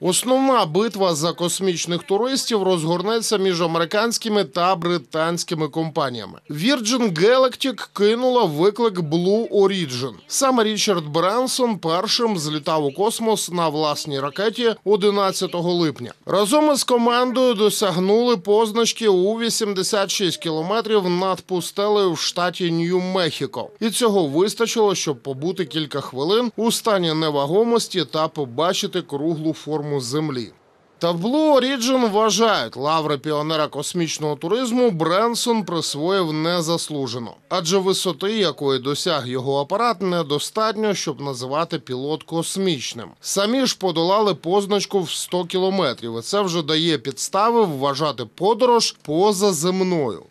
Основна битва за космічних туристів розгорнеться між американськими та британськими компаніями. Virgin Galactic кинула виклик Blue Origin. Саме Річард Бренсон першим злітав у космос на власній ракеті 11 липня. Разом із командою досягнули позначки у 86 кілометрів над пустелею в штаті Нью-Мехіко, і цього вистачило, щоб побути кілька хвилин у стані невагомості та побудові. Бачити круглу форму землі. Табло Origin вважають лаври піонера космічного туризму Бренсон присвоїв незаслужено, адже висоти, якої досяг його апарат, недостатньо, щоб називати пілот космічним. Самі ж подолали позначку в 100 кілометрів. і Це вже дає підстави вважати подорож позаземною.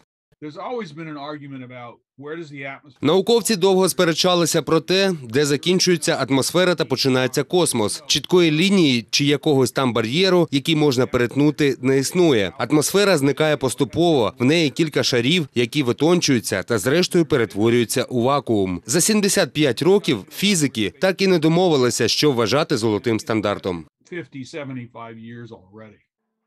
Науковці довго сперечалися про те, де закінчується атмосфера та починається космос. Чіткої лінії чи якогось там бар'єру, який можна перетнути, не існує. Атмосфера зникає поступово. В неї кілька шарів, які витончуються та зрештою перетворюються у вакуум. За 75 років фізики так і не домовилися, що вважати золотим стандартом. 50-75 years already.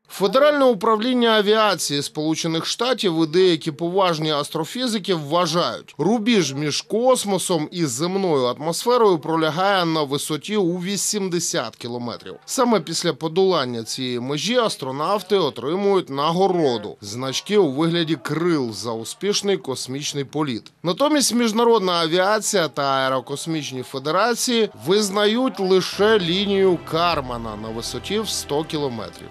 Федеральне управління авіації Сполучених Штатів і деякі поважні астрофізики вважають, рубіж між космосом і земною атмосферою пролягає на висоті у 80 кілометрів. Саме після подолання цієї межі астронавти отримують нагороду значки у вигляді крил за успішний космічний політ. Натомість міжнародна авіація та аерокосмічні федерації визнають лише лінію Кармана на висоті в 100 кілометрів.